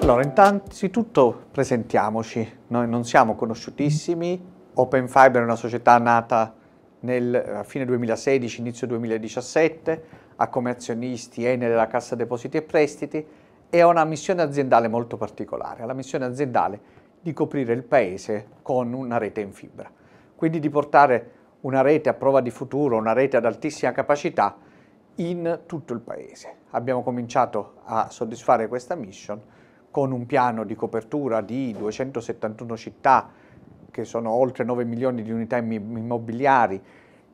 Allora, innanzitutto presentiamoci. Noi non siamo conosciutissimi. Open Fiber è una società nata nel, a fine 2016, inizio 2017, ha come azionisti Enel, la Cassa Depositi e Prestiti e ha una missione aziendale molto particolare, la missione aziendale di coprire il paese con una rete in fibra. Quindi di portare una rete a prova di futuro, una rete ad altissima capacità in tutto il paese. Abbiamo cominciato a soddisfare questa mission con un piano di copertura di 271 città, che sono oltre 9 milioni di unità immobiliari,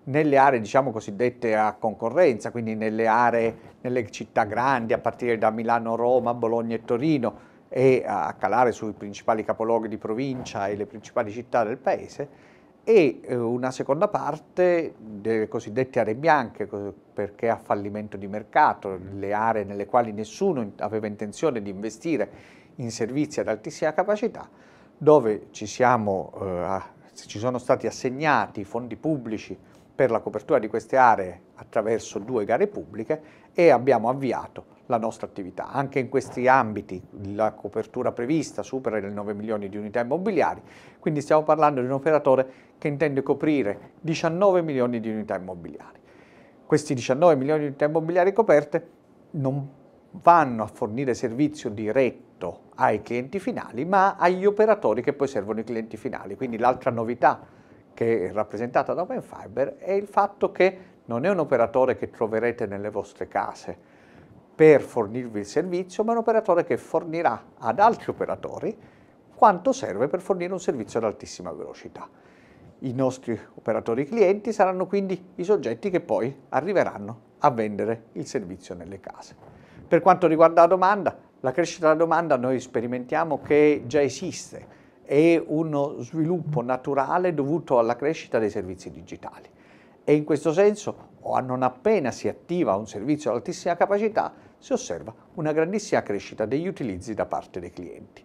nelle aree diciamo cosiddette a concorrenza, quindi nelle aree, nelle città grandi, a partire da Milano, Roma, Bologna e Torino, e a calare sui principali capoluoghi di provincia e le principali città del paese, e eh, una seconda parte delle cosiddette aree bianche, perché a fallimento di mercato, mm. le aree nelle quali nessuno aveva intenzione di investire in servizi ad altissima capacità, dove ci, siamo, eh, ci sono stati assegnati fondi pubblici per la copertura di queste aree attraverso due gare pubbliche e abbiamo avviato la nostra attività. Anche in questi ambiti la copertura prevista supera i 9 milioni di unità immobiliari, quindi stiamo parlando di un operatore che intende coprire 19 milioni di unità immobiliari. Questi 19 milioni di unità immobiliari coperte non vanno a fornire servizio diretto ai clienti finali, ma agli operatori che poi servono i clienti finali. Quindi l'altra novità che è rappresentata da Open Fiber è il fatto che non è un operatore che troverete nelle vostre case, per fornirvi il servizio, ma è un operatore che fornirà ad altri operatori quanto serve per fornire un servizio ad altissima velocità. I nostri operatori clienti saranno quindi i soggetti che poi arriveranno a vendere il servizio nelle case. Per quanto riguarda la domanda, la crescita della domanda noi sperimentiamo che già esiste, è uno sviluppo naturale dovuto alla crescita dei servizi digitali e in questo senso o non appena si attiva un servizio ad altissima capacità si osserva una grandissima crescita degli utilizzi da parte dei clienti.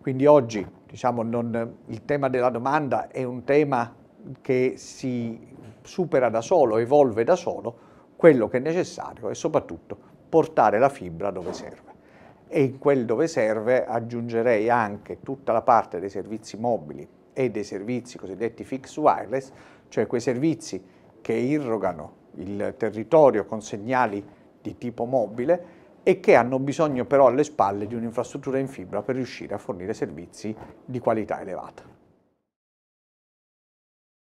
Quindi oggi diciamo, non, il tema della domanda è un tema che si supera da solo, evolve da solo, quello che è necessario è soprattutto portare la fibra dove serve. E in quel dove serve aggiungerei anche tutta la parte dei servizi mobili e dei servizi cosiddetti fixed wireless, cioè quei servizi che irrogano il territorio con segnali di tipo mobile e che hanno bisogno però alle spalle di un'infrastruttura in fibra per riuscire a fornire servizi di qualità elevata.